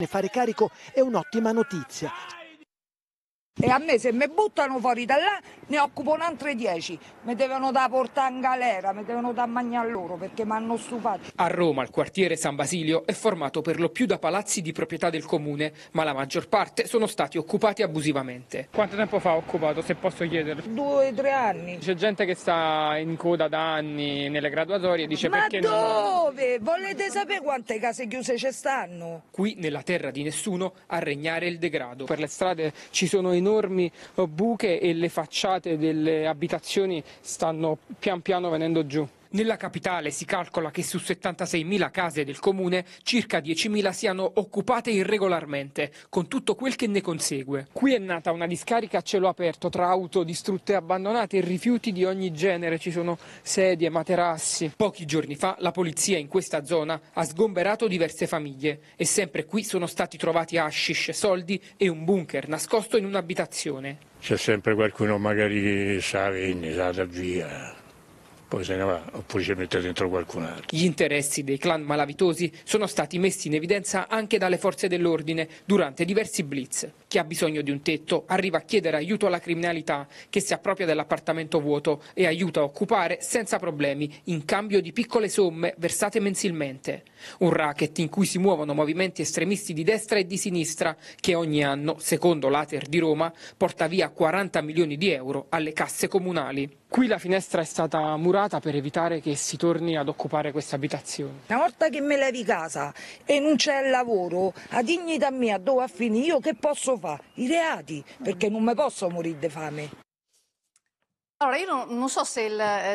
Ne fare carico è un'ottima notizia e a me se mi buttano fuori da là ne occupo un'altra dieci. Mi devono da portare in galera, mi devono da mangiare loro perché mi hanno stufato. A Roma il quartiere San Basilio è formato per lo più da palazzi di proprietà del comune, ma la maggior parte sono stati occupati abusivamente. Quanto tempo fa occupato, se posso chiedere? Due, tre anni. C'è gente che sta in coda da anni nelle graduatorie e dice ma perché dove? Non... Volete sapere quante case chiuse ci stanno? Qui nella terra di nessuno a regnare il degrado. Per le strade ci sono enormi enormi eh, buche e le facciate delle abitazioni stanno pian piano venendo giù. Nella capitale si calcola che su 76.000 case del comune circa 10.000 siano occupate irregolarmente, con tutto quel che ne consegue. Qui è nata una discarica a cielo aperto tra auto distrutte e abbandonate e rifiuti di ogni genere. Ci sono sedie, materassi. Pochi giorni fa la polizia in questa zona ha sgomberato diverse famiglie e sempre qui sono stati trovati hashish, soldi e un bunker nascosto in un'abitazione. C'è sempre qualcuno magari che sa venne, sa da via poi se ne va oppure ci mette dentro qualcun altro. Gli interessi dei clan malavitosi sono stati messi in evidenza anche dalle forze dell'ordine durante diversi blitz. Chi ha bisogno di un tetto arriva a chiedere aiuto alla criminalità che si appropria dell'appartamento vuoto e aiuta a occupare senza problemi in cambio di piccole somme versate mensilmente. Un racket in cui si muovono movimenti estremisti di destra e di sinistra che ogni anno, secondo l'Ater di Roma, porta via 40 milioni di euro alle casse comunali. Qui la finestra è stata murata per evitare che si torni ad occupare questa abitazione. Una volta che me levi casa e non c'è lavoro, a dignità mia dove a finire? Io che posso fare? I reati, perché non mi posso morire di fame. Allora, io non, non so se il... Eh,